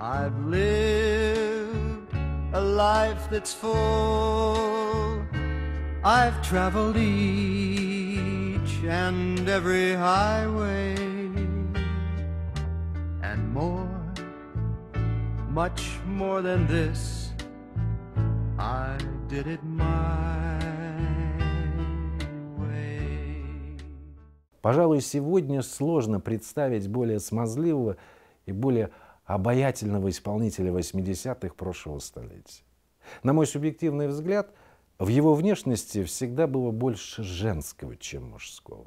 I've lived a life that's full. I've traveled each and every highway and more, much more than this. I did it my way. Пожалуй, сегодня сложно представить более смазливого и более обаятельного исполнителя 80-х прошлого столетия. На мой субъективный взгляд, в его внешности всегда было больше женского, чем мужского.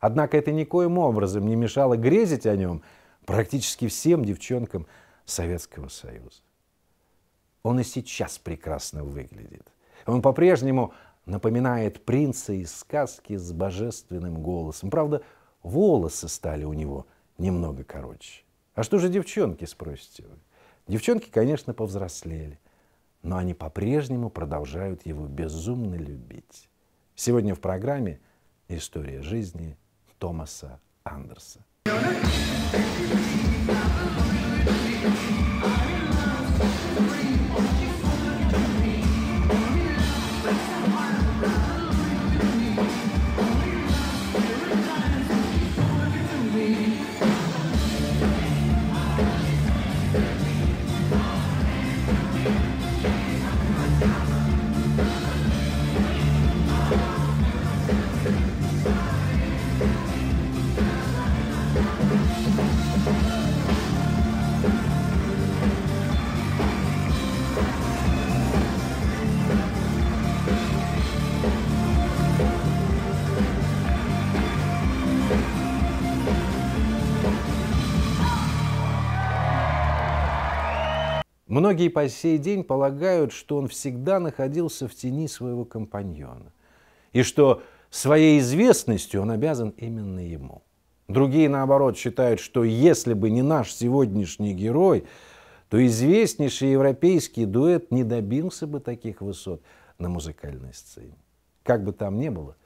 Однако это никоим образом не мешало грезить о нем практически всем девчонкам Советского Союза. Он и сейчас прекрасно выглядит. Он по-прежнему напоминает принца из сказки с божественным голосом. Правда, волосы стали у него немного короче. А что же девчонки, спросите вы? Девчонки, конечно, повзрослели, но они по-прежнему продолжают его безумно любить. Сегодня в программе «История жизни» Томаса Андерса. Многие по сей день полагают, что он всегда находился в тени своего компаньона, и что своей известностью он обязан именно ему. Другие, наоборот, считают, что если бы не наш сегодняшний герой, то известнейший европейский дуэт не добился бы таких высот на музыкальной сцене. Как бы там ни было,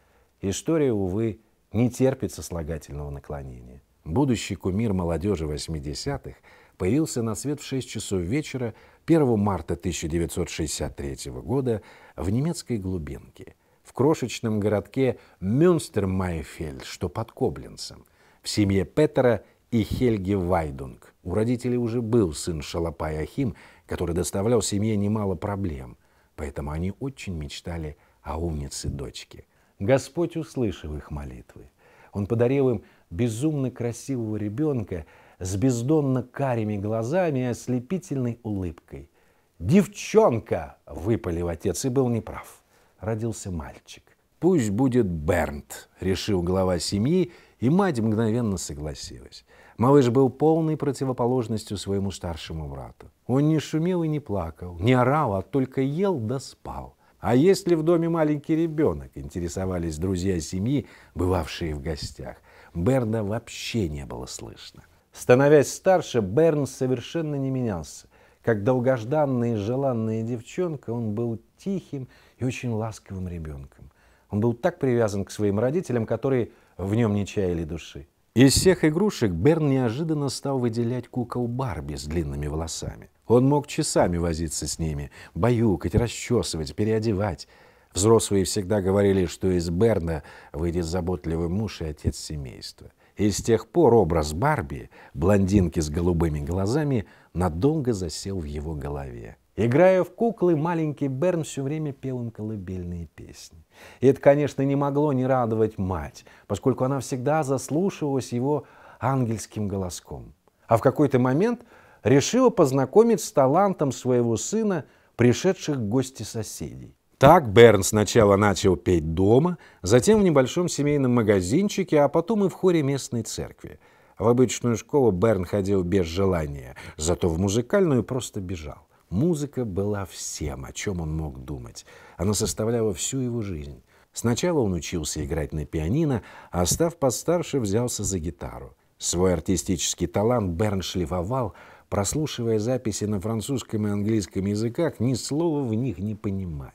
история, увы, не терпит сослагательного наклонения. Будущий кумир молодежи 80-х – появился на свет в 6 часов вечера 1 марта 1963 года в немецкой глубинке, в крошечном городке мюнстер Мюнстермайфельд, что под Коблинцем, в семье Петера и Хельги Вайдунг. У родителей уже был сын Шалопай Ахим, который доставлял семье немало проблем, поэтому они очень мечтали о умнице дочке. Господь услышал их молитвы. Он подарил им безумно красивого ребенка – с бездонно карими глазами и ослепительной улыбкой. «Девчонка!» – выпалил отец и был неправ. Родился мальчик. «Пусть будет Бернт», – решил глава семьи, и мать мгновенно согласилась. Малыш был полной противоположностью своему старшему брату. Он не шумел и не плакал, не орал, а только ел да спал. А есть ли в доме маленький ребенок, интересовались друзья семьи, бывавшие в гостях. Берна вообще не было слышно. Становясь старше, Берн совершенно не менялся. Как долгожданная и желанная девчонка, он был тихим и очень ласковым ребенком. Он был так привязан к своим родителям, которые в нем не чаяли души. Из всех игрушек Берн неожиданно стал выделять кукол Барби с длинными волосами. Он мог часами возиться с ними, баюкать, расчесывать, переодевать. Взрослые всегда говорили, что из Берна выйдет заботливый муж и отец семейства – и с тех пор образ Барби, блондинки с голубыми глазами, надолго засел в его голове. Играя в куклы, маленький Берн все время пел им колыбельные песни. И это, конечно, не могло не радовать мать, поскольку она всегда заслушивалась его ангельским голоском. А в какой-то момент решила познакомить с талантом своего сына, пришедших в гости соседей. Так Берн сначала начал петь дома, затем в небольшом семейном магазинчике, а потом и в хоре местной церкви. В обычную школу Берн ходил без желания, зато в музыкальную просто бежал. Музыка была всем, о чем он мог думать. Она составляла всю его жизнь. Сначала он учился играть на пианино, а став постарше, взялся за гитару. Свой артистический талант Берн шлифовал, прослушивая записи на французском и английском языках, ни слова в них не понимая.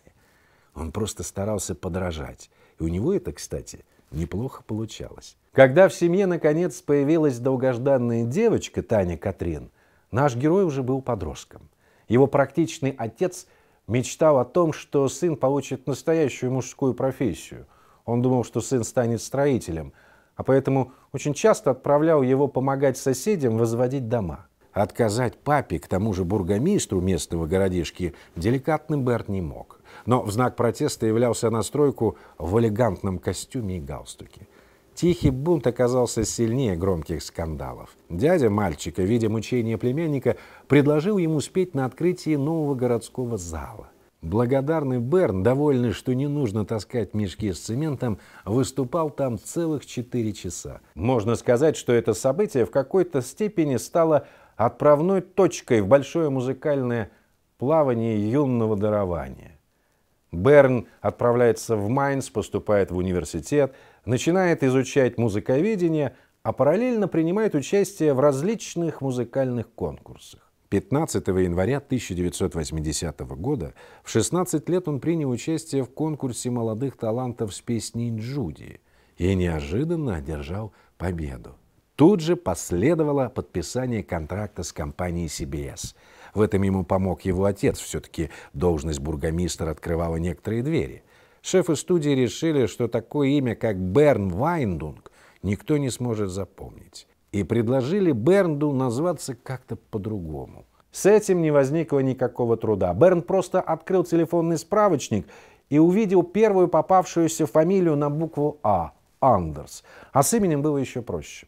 Он просто старался подражать. И у него это, кстати, неплохо получалось. Когда в семье наконец появилась долгожданная девочка Таня Катрин, наш герой уже был подростком. Его практичный отец мечтал о том, что сын получит настоящую мужскую профессию. Он думал, что сын станет строителем, а поэтому очень часто отправлял его помогать соседям возводить дома. Отказать папе, к тому же бургомистру местного городишки, деликатным Берт не мог но в знак протеста являлся на стройку в элегантном костюме и галстуке. Тихий бунт оказался сильнее громких скандалов. Дядя мальчика, видя мучение племянника, предложил ему спеть на открытии нового городского зала. Благодарный Берн, довольный, что не нужно таскать мешки с цементом, выступал там целых четыре часа. Можно сказать, что это событие в какой-то степени стало отправной точкой в большое музыкальное плавание юного дарования. Берн отправляется в Майнц, поступает в университет, начинает изучать музыковедение, а параллельно принимает участие в различных музыкальных конкурсах. 15 января 1980 года в 16 лет он принял участие в конкурсе молодых талантов с песней «Джуди» и неожиданно одержал победу. Тут же последовало подписание контракта с компанией CBS – в этом ему помог его отец. Все-таки должность бургомистра открывала некоторые двери. Шефы студии решили, что такое имя, как Берн Вайндунг, никто не сможет запомнить. И предложили Бернду назваться как-то по-другому. С этим не возникло никакого труда. Берн просто открыл телефонный справочник и увидел первую попавшуюся фамилию на букву «А» – Андерс. А с именем было еще проще.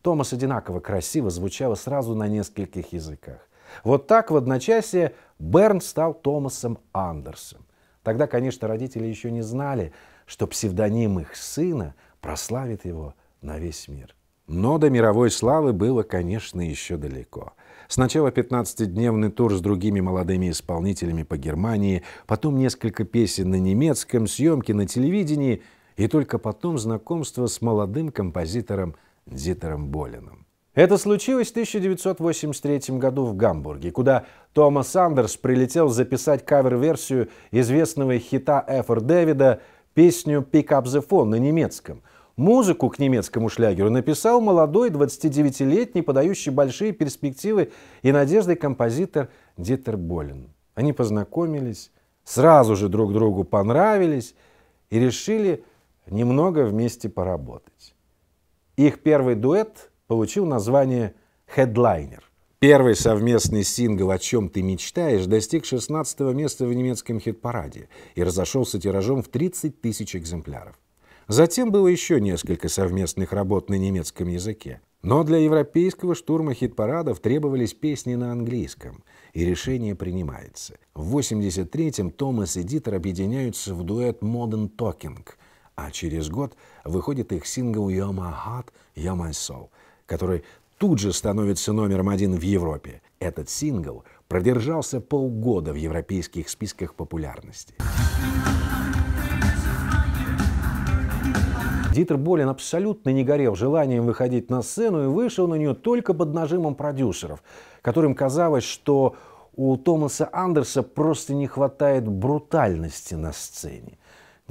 Томас одинаково красиво звучало сразу на нескольких языках. Вот так в одночасье Берн стал Томасом Андерсом. Тогда, конечно, родители еще не знали, что псевдоним их сына прославит его на весь мир. Но до мировой славы было, конечно, еще далеко. Сначала 15-дневный тур с другими молодыми исполнителями по Германии, потом несколько песен на немецком, съемки на телевидении и только потом знакомство с молодым композитором Дитером Болином. Это случилось в 1983 году в Гамбурге, куда Томас Сандерс прилетел записать кавер-версию известного хита Эфор Дэвида песню «Pick up the phone» на немецком. Музыку к немецкому шлягеру написал молодой 29-летний, подающий большие перспективы и надежды композитор Дитер Болин. Они познакомились, сразу же друг другу понравились и решили немного вместе поработать. Их первый дуэт – получил название «Headliner». Первый совместный сингл «О чем ты мечтаешь» достиг 16 места в немецком хит-параде и разошелся тиражом в 30 тысяч экземпляров. Затем было еще несколько совместных работ на немецком языке. Но для европейского штурма хит-парадов требовались песни на английском, и решение принимается. В 83-м Томас и Дитер объединяются в дуэт «Modern Talking», а через год выходит их сингл «You're my heart, you're my soul», который тут же становится номером один в Европе. Этот сингл продержался полгода в европейских списках популярности. Дитер Болин абсолютно не горел желанием выходить на сцену и вышел на нее только под нажимом продюсеров, которым казалось, что у Томаса Андерса просто не хватает брутальности на сцене.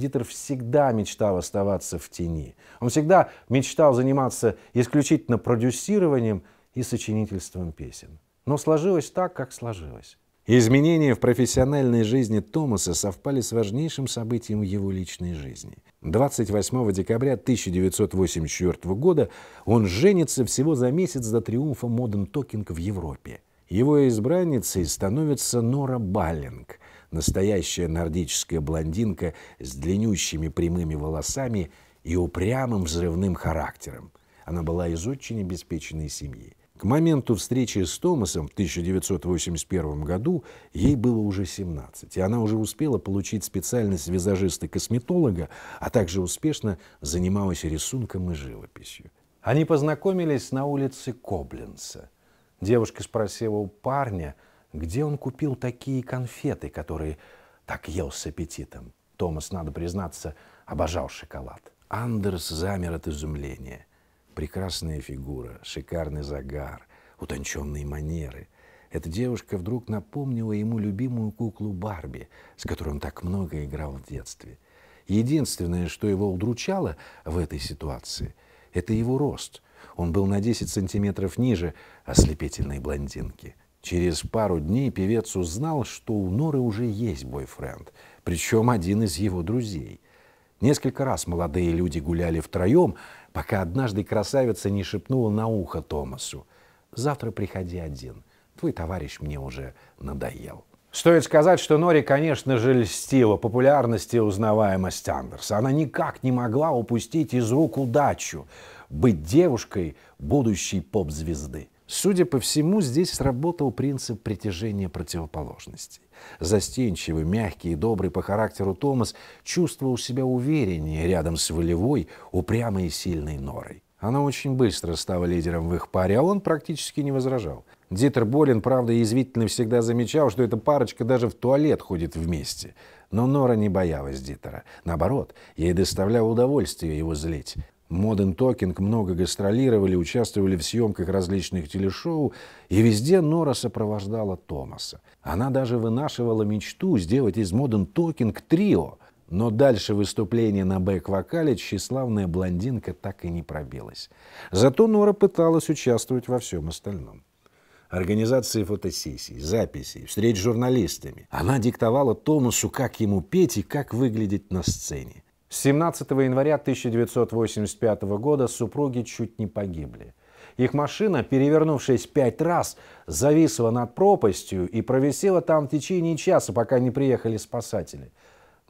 Дитер всегда мечтал оставаться в тени. Он всегда мечтал заниматься исключительно продюсированием и сочинительством песен. Но сложилось так, как сложилось. Изменения в профессиональной жизни Томаса совпали с важнейшим событием в его личной жизни. 28 декабря 1984 года он женится всего за месяц до триумфа моден токинг в Европе. Его избранницей становится Нора Баллинг – настоящая нордическая блондинка с длиннющими прямыми волосами и упрямым взрывным характером. Она была из очень обеспеченной семьи. К моменту встречи с Томасом в 1981 году ей было уже 17, и она уже успела получить специальность визажиста-косметолога, а также успешно занималась рисунком и живописью. Они познакомились на улице Кобленца. Девушка спросила у парня – где он купил такие конфеты, которые так ел с аппетитом? Томас, надо признаться, обожал шоколад. Андерс замер от изумления. Прекрасная фигура, шикарный загар, утонченные манеры. Эта девушка вдруг напомнила ему любимую куклу Барби, с которой он так много играл в детстве. Единственное, что его удручало в этой ситуации, это его рост. Он был на 10 сантиметров ниже ослепительной блондинки. Через пару дней певец узнал, что у Норы уже есть бойфренд, причем один из его друзей. Несколько раз молодые люди гуляли втроем, пока однажды красавица не шепнула на ухо Томасу. «Завтра приходи один, твой товарищ мне уже надоел». Стоит сказать, что Нори, конечно же, льстила популярность и узнаваемость Андерса. Она никак не могла упустить из рук удачу быть девушкой будущей поп-звезды. Судя по всему, здесь сработал принцип притяжения противоположностей. Застенчивый, мягкий и добрый по характеру Томас чувствовал себя увереннее рядом с волевой, упрямой и сильной Норой. Она очень быстро стала лидером в их паре, а он практически не возражал. Дитер Болин, правда, язвительно всегда замечал, что эта парочка даже в туалет ходит вместе. Но Нора не боялась Дитера. Наоборот, ей доставляло удовольствие его злить. Моден Токинг много гастролировали, участвовали в съемках различных телешоу, и везде Нора сопровождала Томаса. Она даже вынашивала мечту сделать из Моден Токинг трио, но дальше выступления на бэк-вокале тщеславная блондинка так и не пробилась. Зато Нора пыталась участвовать во всем остальном организации фотосессий, записей, встреч с журналистами. Она диктовала Томасу, как ему петь и как выглядеть на сцене. 17 января 1985 года супруги чуть не погибли. Их машина, перевернувшись пять раз, зависла над пропастью и провисела там в течение часа, пока не приехали спасатели.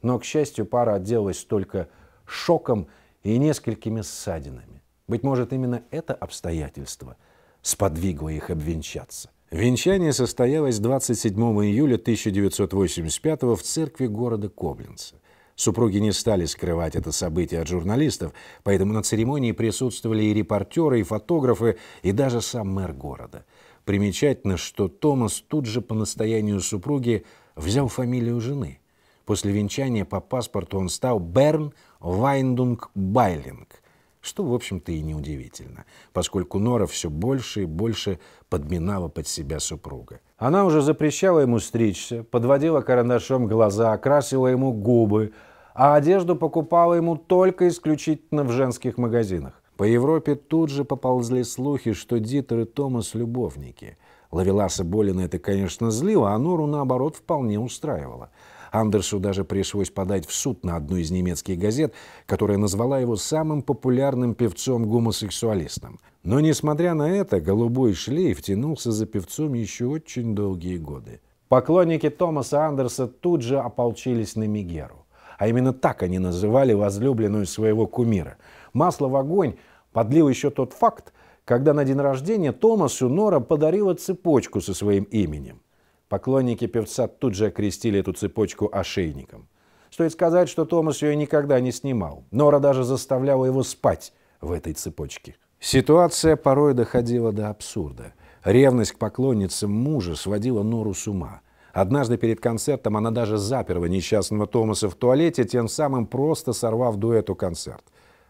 Но, к счастью, пара отделалась только шоком и несколькими ссадинами. Быть может, именно это обстоятельство сподвигло их обвенчаться. Венчание состоялось 27 июля 1985 в церкви города Кобленца. Супруги не стали скрывать это событие от журналистов, поэтому на церемонии присутствовали и репортеры, и фотографы, и даже сам мэр города. Примечательно, что Томас тут же по настоянию супруги взял фамилию жены. После венчания по паспорту он стал Берн Вайндунг Байлинг, что, в общем-то, и неудивительно, поскольку Нора все больше и больше подминала под себя супруга. Она уже запрещала ему стричься, подводила карандашом глаза, окрасила ему губы, а одежду покупала ему только исключительно в женских магазинах. По Европе тут же поползли слухи, что Дитер и Томас – любовники. Лавеласа Болина это, конечно, злило, а Нору, наоборот, вполне устраивало. Андерсу даже пришлось подать в суд на одну из немецких газет, которая назвала его самым популярным певцом-гомосексуалистом. Но, несмотря на это, голубой шлейф тянулся за певцом еще очень долгие годы. Поклонники Томаса Андерса тут же ополчились на Мигеру а именно так они называли возлюбленную своего кумира. Масло в огонь подлил еще тот факт, когда на день рождения Томасу Нора подарила цепочку со своим именем. Поклонники певца тут же окрестили эту цепочку ошейником. Стоит сказать, что Томас ее никогда не снимал. Нора даже заставляла его спать в этой цепочке. Ситуация порой доходила до абсурда. Ревность к поклонницам мужа сводила Нору с ума – Однажды перед концертом она даже заперла несчастного Томаса в туалете, тем самым просто сорвав дуэту концерт.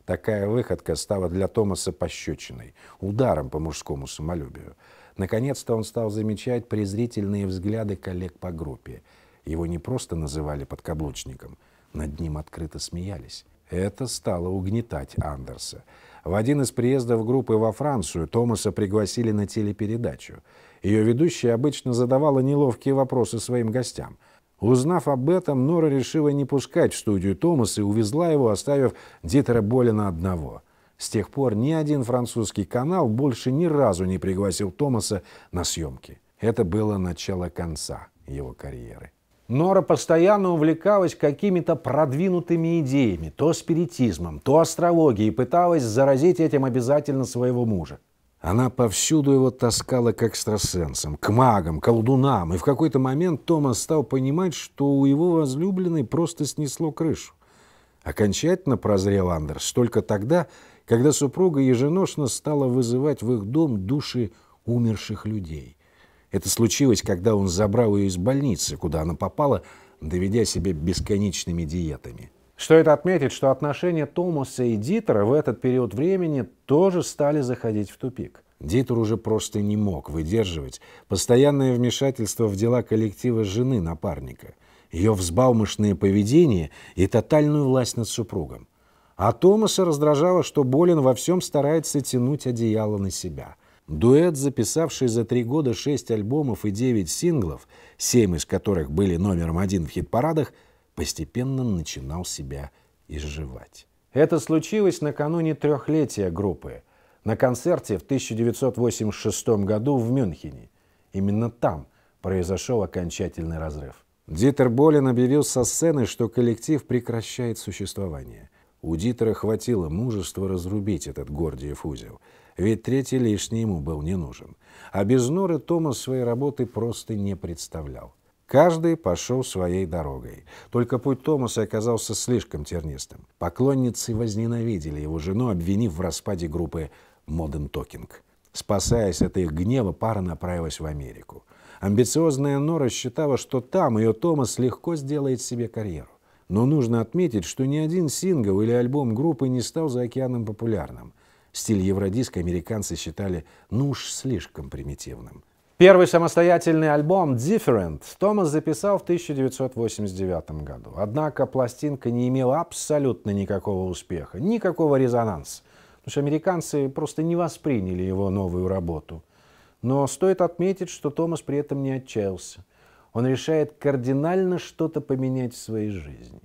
Такая выходка стала для Томаса пощечиной, ударом по мужскому самолюбию. Наконец-то он стал замечать презрительные взгляды коллег по группе. Его не просто называли подкаблучником, над ним открыто смеялись. Это стало угнетать Андерса. В один из приездов группы во Францию Томаса пригласили на телепередачу. Ее ведущая обычно задавала неловкие вопросы своим гостям. Узнав об этом, Нора решила не пускать в студию Томаса и увезла его, оставив Дитера Болина одного. С тех пор ни один французский канал больше ни разу не пригласил Томаса на съемки. Это было начало конца его карьеры. Нора постоянно увлекалась какими-то продвинутыми идеями, то спиритизмом, то астрологией, и пыталась заразить этим обязательно своего мужа. Она повсюду его таскала к экстрасенсам, к магам, колдунам. И в какой-то момент Томас стал понимать, что у его возлюбленной просто снесло крышу. Окончательно прозрел Андерс только тогда, когда супруга еженошно стала вызывать в их дом души умерших людей. Это случилось, когда он забрал ее из больницы, куда она попала, доведя себя бесконечными диетами. Стоит отметить, что отношения Томаса и Дитера в этот период времени тоже стали заходить в тупик. Дитер уже просто не мог выдерживать постоянное вмешательство в дела коллектива жены напарника, ее взбалмошное поведение и тотальную власть над супругом. А Томаса раздражало, что Болин во всем старается тянуть одеяло на себя. Дуэт, записавший за три года шесть альбомов и девять синглов, семь из которых были номером один в хит-парадах, постепенно начинал себя изживать. Это случилось накануне трехлетия группы, на концерте в 1986 году в Мюнхене. Именно там произошел окончательный разрыв. Дитер Болин объявил со сцены, что коллектив прекращает существование. У Дитера хватило мужества разрубить этот Гордиев узел, ведь третий лишний ему был не нужен. А без Норы Томас своей работы просто не представлял. Каждый пошел своей дорогой. Только путь Томаса оказался слишком тернистым. Поклонницы возненавидели его жену, обвинив в распаде группы Modern Talking. Спасаясь от их гнева, пара направилась в Америку. Амбициозная Нора считала, что там ее Томас легко сделает себе карьеру. Но нужно отметить, что ни один сингл или альбом группы не стал за океаном популярным. Стиль евродиска американцы считали ну уж слишком примитивным. Первый самостоятельный альбом «Different» Томас записал в 1989 году. Однако пластинка не имела абсолютно никакого успеха, никакого резонанса, потому что американцы просто не восприняли его новую работу. Но стоит отметить, что Томас при этом не отчаялся. Он решает кардинально что-то поменять в своей жизни.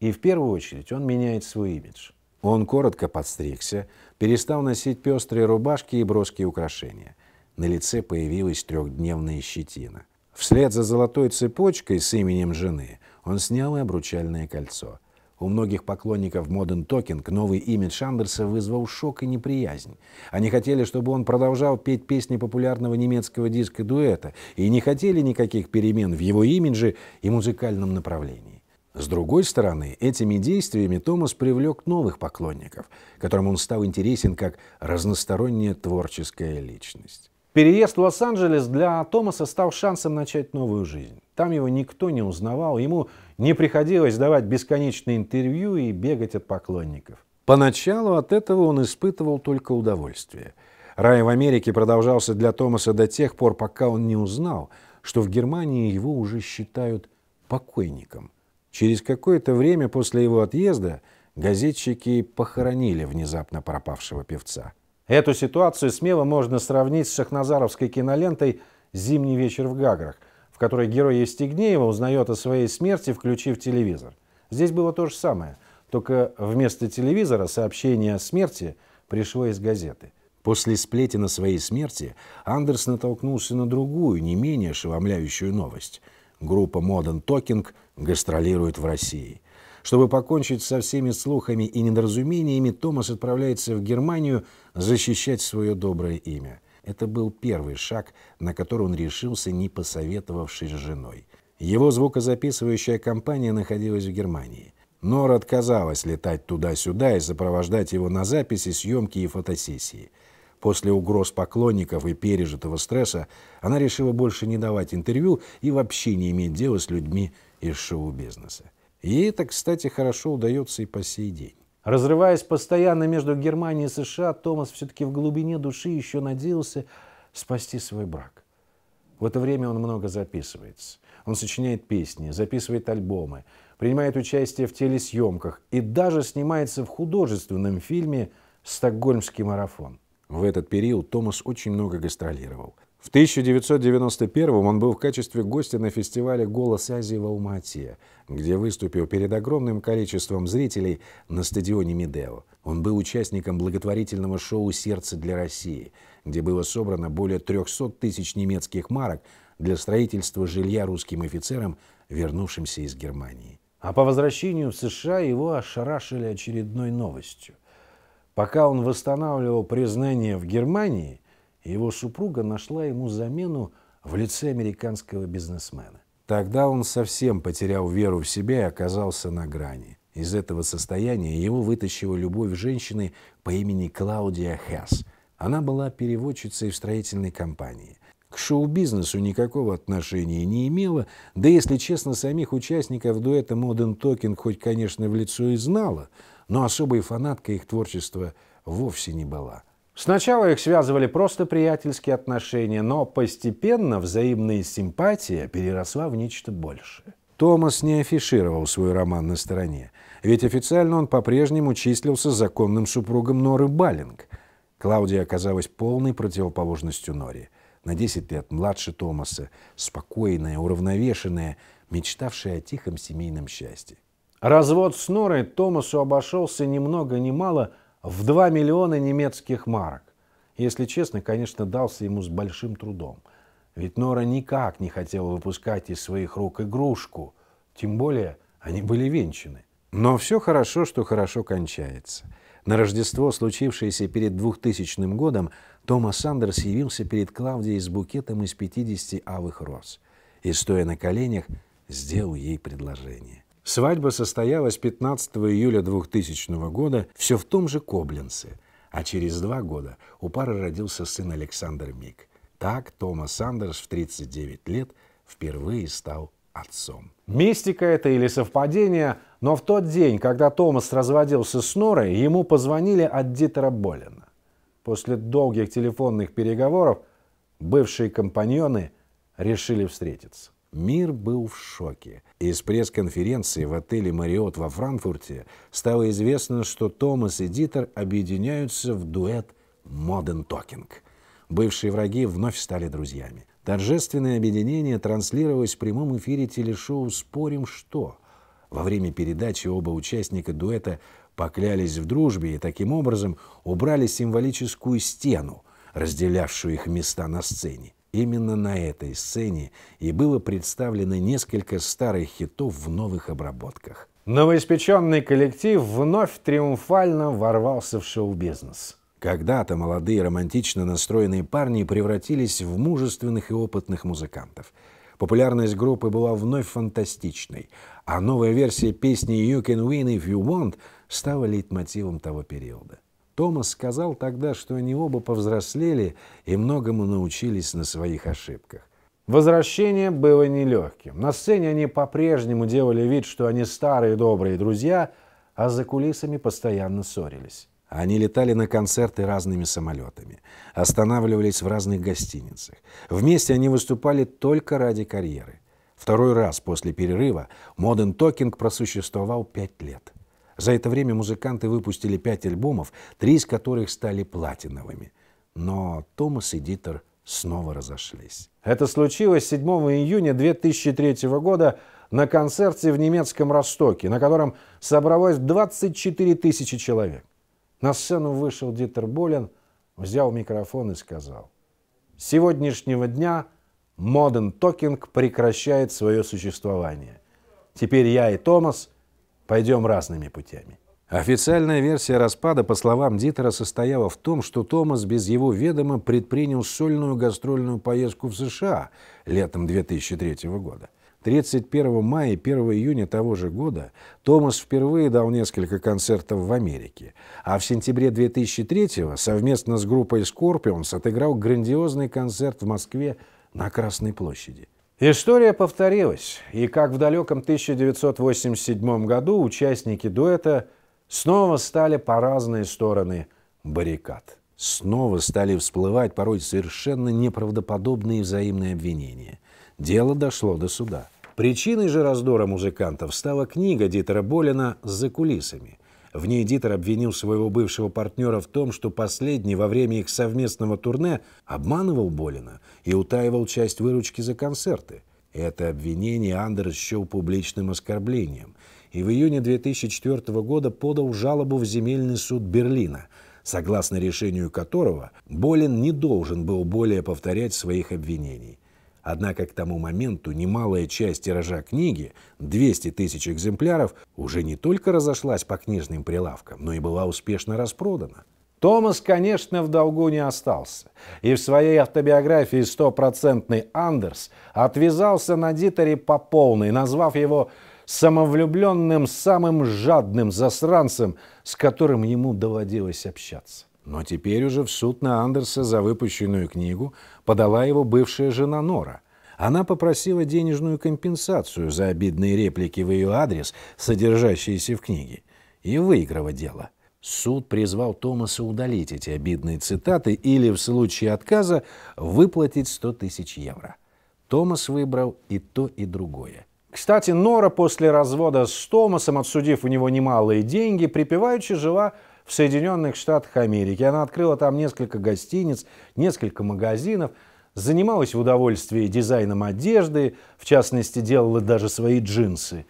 И в первую очередь он меняет свой имидж. Он коротко подстригся, перестал носить пестрые рубашки и броские украшения – на лице появилась трехдневная щетина. Вслед за золотой цепочкой с именем жены он снял и обручальное кольцо. У многих поклонников Modern Talking новый имидж Андерса вызвал шок и неприязнь. Они хотели, чтобы он продолжал петь песни популярного немецкого диско дуэта и не хотели никаких перемен в его имидже и музыкальном направлении. С другой стороны, этими действиями Томас привлек новых поклонников, которым он стал интересен как разносторонняя творческая личность. Переезд в Лос-Анджелес для Томаса стал шансом начать новую жизнь. Там его никто не узнавал, ему не приходилось давать бесконечные интервью и бегать от поклонников. Поначалу от этого он испытывал только удовольствие. Рай в Америке продолжался для Томаса до тех пор, пока он не узнал, что в Германии его уже считают покойником. Через какое-то время после его отъезда газетчики похоронили внезапно пропавшего певца – Эту ситуацию смело можно сравнить с шахназаровской кинолентой «Зимний вечер в Гаграх», в которой герой Евстигнеева узнает о своей смерти, включив телевизор. Здесь было то же самое, только вместо телевизора сообщение о смерти пришло из газеты. После сплети на своей смерти Андерс натолкнулся на другую, не менее ошеломляющую новость. Группа Modern Talking гастролирует в России – чтобы покончить со всеми слухами и недоразумениями, Томас отправляется в Германию защищать свое доброе имя. Это был первый шаг, на который он решился, не посоветовавшись с женой. Его звукозаписывающая компания находилась в Германии. Нора отказалась летать туда-сюда и сопровождать его на записи, съемки и фотосессии. После угроз поклонников и пережитого стресса она решила больше не давать интервью и вообще не иметь дела с людьми из шоу-бизнеса. И это, кстати, хорошо удается и по сей день. Разрываясь постоянно между Германией и США, Томас все-таки в глубине души еще надеялся спасти свой брак. В это время он много записывается. Он сочиняет песни, записывает альбомы, принимает участие в телесъемках и даже снимается в художественном фильме «Стокгольмский марафон». В этот период Томас очень много гастролировал. В 1991 он был в качестве гостя на фестивале «Голос Азии» в Алмате, где выступил перед огромным количеством зрителей на стадионе Медео. Он был участником благотворительного шоу «Сердце для России», где было собрано более 300 тысяч немецких марок для строительства жилья русским офицерам, вернувшимся из Германии. А по возвращению в США его ошарашили очередной новостью. Пока он восстанавливал признание в Германии – его супруга нашла ему замену в лице американского бизнесмена. Тогда он совсем потерял веру в себя и оказался на грани. Из этого состояния его вытащила любовь женщины по имени Клаудия Хасс. Она была переводчицей в строительной компании. К шоу-бизнесу никакого отношения не имела, да, если честно, самих участников дуэта Моден Talking хоть, конечно, в лицо и знала, но особой фанаткой их творчества вовсе не была. Сначала их связывали просто приятельские отношения, но постепенно взаимная симпатия переросла в нечто большее. Томас не афишировал свой роман на стороне, ведь официально он по-прежнему числился законным супругом Норы Баллинг. Клаудия оказалась полной противоположностью Норе, На 10 лет младше Томаса, спокойная, уравновешенная, мечтавшая о тихом семейном счастье. Развод с Норой Томасу обошелся ни много ни мало – в 2 миллиона немецких марок. Если честно, конечно, дался ему с большим трудом. Ведь Нора никак не хотела выпускать из своих рук игрушку, тем более они были венчаны. Но все хорошо, что хорошо кончается. На Рождество, случившееся перед 2000 годом, Томас Сандерс явился перед Клавдией с букетом из 50 авых роз и, стоя на коленях, сделал ей предложение. Свадьба состоялась 15 июля 2000 года все в том же Коблинце, а через два года у пары родился сын Александр Мик. Так Томас Сандерс в 39 лет впервые стал отцом. Мистика это или совпадение, но в тот день, когда Томас разводился с Норой, ему позвонили от Дитера Болина. После долгих телефонных переговоров бывшие компаньоны решили встретиться. Мир был в шоке. Из пресс-конференции в отеле «Мариот» во Франкфурте стало известно, что Томас и Дитер объединяются в дуэт «Моден Токинг». Бывшие враги вновь стали друзьями. Торжественное объединение транслировалось в прямом эфире телешоу «Спорим что?». Во время передачи оба участника дуэта поклялись в дружбе и таким образом убрали символическую стену, разделявшую их места на сцене. Именно на этой сцене и было представлено несколько старых хитов в новых обработках. Новоиспеченный коллектив вновь триумфально ворвался в шоу-бизнес. Когда-то молодые романтично настроенные парни превратились в мужественных и опытных музыкантов. Популярность группы была вновь фантастичной, а новая версия песни «You can win if you want» стала лейтмотивом того периода. Томас сказал тогда, что они оба повзрослели и многому научились на своих ошибках. Возвращение было нелегким. На сцене они по-прежнему делали вид, что они старые добрые друзья, а за кулисами постоянно ссорились. Они летали на концерты разными самолетами, останавливались в разных гостиницах. Вместе они выступали только ради карьеры. Второй раз после перерыва Моден Токинг просуществовал пять лет – за это время музыканты выпустили пять альбомов, три из которых стали платиновыми. Но Томас и Дитер снова разошлись. Это случилось 7 июня 2003 года на концерте в немецком Ростоке, на котором собралось 24 тысячи человек. На сцену вышел Дитер Болин, взял микрофон и сказал, «С сегодняшнего дня Modern Talking прекращает свое существование. Теперь я и Томас – Пойдем разными путями. Официальная версия распада, по словам Дитера, состояла в том, что Томас без его ведома предпринял сольную гастрольную поездку в США летом 2003 года. 31 мая и 1 июня того же года Томас впервые дал несколько концертов в Америке, а в сентябре 2003 совместно с группой Scorpions отыграл грандиозный концерт в Москве на Красной площади. История повторилась, и как в далеком 1987 году участники дуэта снова стали по разные стороны баррикад. Снова стали всплывать порой совершенно неправдоподобные взаимные обвинения. Дело дошло до суда. Причиной же раздора музыкантов стала книга Дитера Болина «За кулисами», в ней Дитер обвинил своего бывшего партнера в том, что последний во время их совместного турне обманывал Болина и утаивал часть выручки за концерты. Это обвинение Андерс счел публичным оскорблением и в июне 2004 года подал жалобу в земельный суд Берлина, согласно решению которого Болин не должен был более повторять своих обвинений. Однако к тому моменту немалая часть тиража книги, 200 тысяч экземпляров, уже не только разошлась по книжным прилавкам, но и была успешно распродана. Томас, конечно, в долгу не остался. И в своей автобиографии стопроцентный Андерс отвязался на Дитере по полной, назвав его самовлюбленным, самым жадным засранцем, с которым ему доводилось общаться. Но теперь уже в суд на Андерса за выпущенную книгу подала его бывшая жена Нора. Она попросила денежную компенсацию за обидные реплики в ее адрес, содержащиеся в книге, и выиграла дело. Суд призвал Томаса удалить эти обидные цитаты или, в случае отказа, выплатить 100 тысяч евро. Томас выбрал и то, и другое. Кстати, Нора после развода с Томасом, отсудив у него немалые деньги, припеваючи жила в Соединенных Штатах Америки. Она открыла там несколько гостиниц, несколько магазинов, занималась в удовольствии дизайном одежды, в частности, делала даже свои джинсы.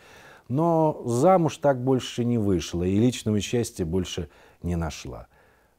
Но замуж так больше не вышла и личного счастья больше не нашла.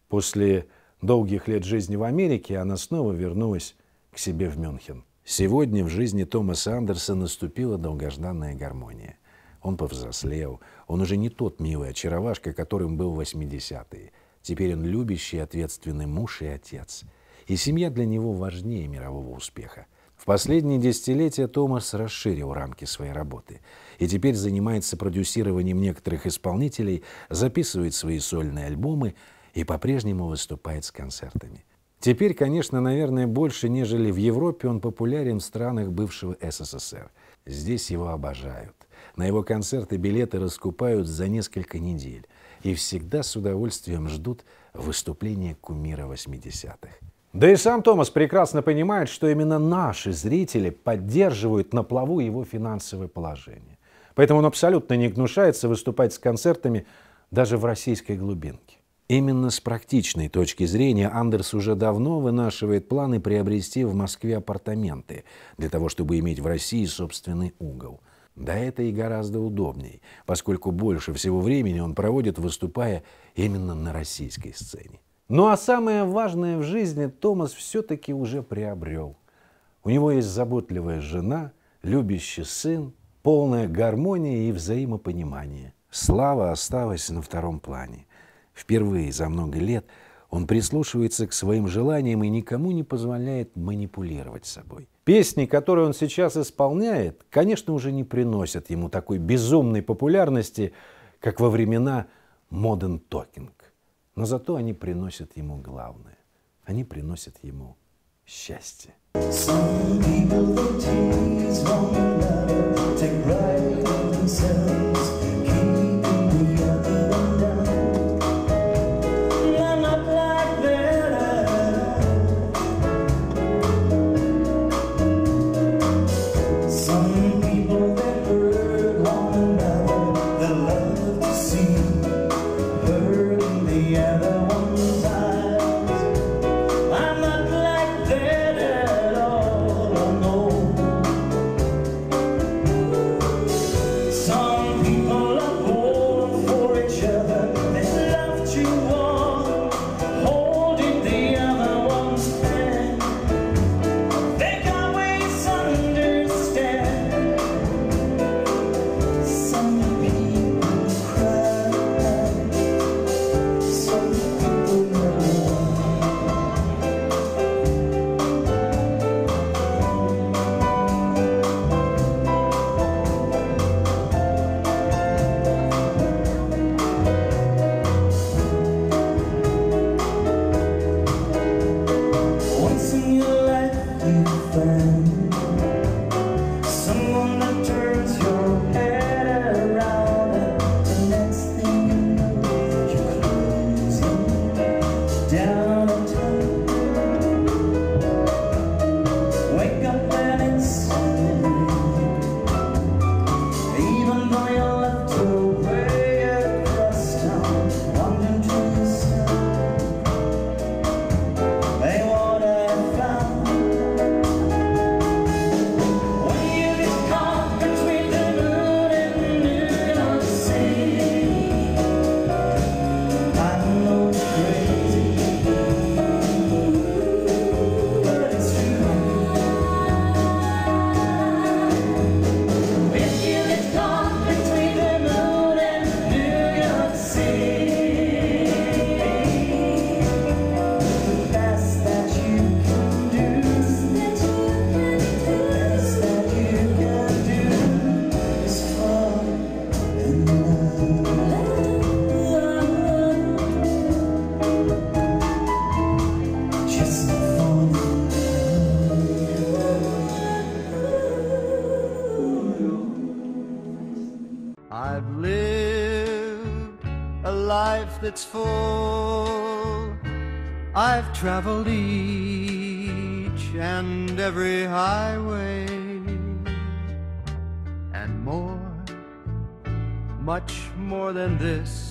После долгих лет жизни в Америке она снова вернулась к себе в Мюнхен. Сегодня в жизни Томаса Андерса наступила долгожданная гармония. Он повзрослел. Он уже не тот милый очаровашка, которым был в 80-е. Теперь он любящий, ответственный муж и отец. И семья для него важнее мирового успеха. В последние десятилетия Томас расширил рамки своей работы и теперь занимается продюсированием некоторых исполнителей, записывает свои сольные альбомы и по-прежнему выступает с концертами. Теперь, конечно, наверное, больше, нежели в Европе, он популярен в странах бывшего СССР. Здесь его обожают. На его концерты билеты раскупают за несколько недель и всегда с удовольствием ждут выступления кумира 80-х. Да и сам Томас прекрасно понимает, что именно наши зрители поддерживают на плаву его финансовое положение. Поэтому он абсолютно не гнушается выступать с концертами даже в российской глубинке. Именно с практичной точки зрения Андерс уже давно вынашивает планы приобрести в Москве апартаменты для того, чтобы иметь в России собственный угол – да это и гораздо удобней, поскольку больше всего времени он проводит, выступая именно на российской сцене. Ну а самое важное в жизни Томас все-таки уже приобрел. У него есть заботливая жена, любящий сын, полная гармония и взаимопонимание. Слава осталась на втором плане. Впервые за много лет он прислушивается к своим желаниям и никому не позволяет манипулировать собой. Песни, которые он сейчас исполняет, конечно, уже не приносят ему такой безумной популярности, как во времена Modern Talking. Но зато они приносят ему главное. Они приносят ему счастье. Some people, traveled each and every highway and more, much more than this.